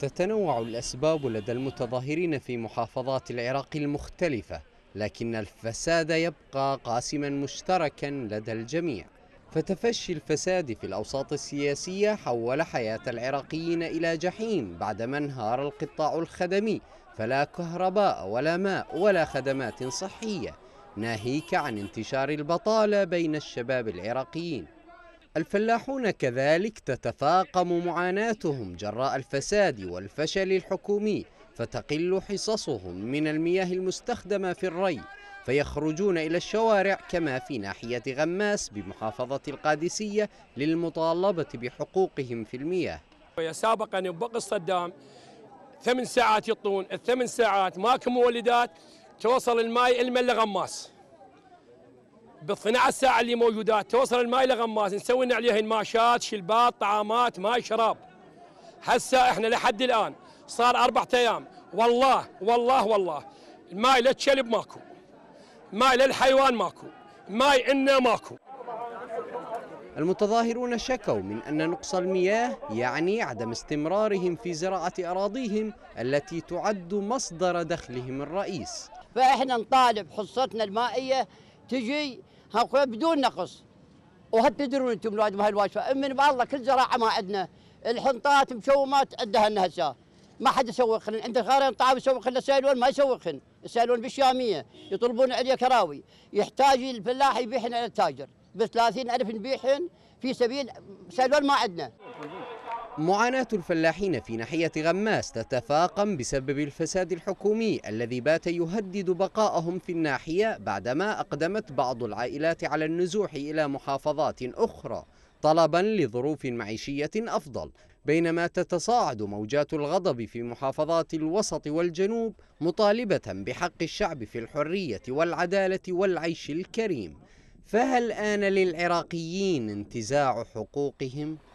تتنوع الأسباب لدى المتظاهرين في محافظات العراق المختلفة لكن الفساد يبقى قاسما مشتركا لدى الجميع فتفشي الفساد في الأوساط السياسية حول حياة العراقيين إلى جحيم بعدما انهار القطاع الخدمي فلا كهرباء ولا ماء ولا خدمات صحية ناهيك عن انتشار البطالة بين الشباب العراقيين الفلاحون كذلك تتفاقم معاناتهم جراء الفساد والفشل الحكومي فتقل حصصهم من المياه المستخدمة في الري فيخرجون إلى الشوارع كما في ناحية غماس بمحافظة القادسية للمطالبة بحقوقهم في المياه سابقا بوقت صدام ثمان ساعات يطون الثمان ساعات ماكو مولدات توصل الماي إلما غماس بالصناعه الساعه اللي موجودات توصل الماي لغماس نسوي لنا عليها انماشات شلبات طعامات ماي شراب هسه احنا لحد الان صار اربع ايام والله والله والله الماي للشلب ماكو ماي للحيوان ماكو ماي إنا ماكو المتظاهرون شكوا من أن نقص المياه يعني عدم استمرارهم في زراعة أراضيهم التي تعد مصدر دخلهم الرئيس فإحنا نطالب حصتنا المائية تجي بدون نقص وهل تدرون انتم الواجب الواجبه امن بالله كل زراعه ما عندنا الحنطات مشومات عندها هسه ما حد يسوق عند الخارين طعام يسوق السايلون ما يسوق السايلون بالشاميه يطلبون عليه كراوي يحتاج الفلاح يبيعهن على التاجر ب 30000 نبيعهن في سبيل سيلون ما عندنا معاناة الفلاحين في ناحية غماس تتفاقم بسبب الفساد الحكومي الذي بات يهدد بقاءهم في الناحية بعدما أقدمت بعض العائلات على النزوح إلى محافظات أخرى طلبا لظروف معيشية أفضل بينما تتصاعد موجات الغضب في محافظات الوسط والجنوب مطالبة بحق الشعب في الحرية والعدالة والعيش الكريم فهل آن للعراقيين انتزاع حقوقهم؟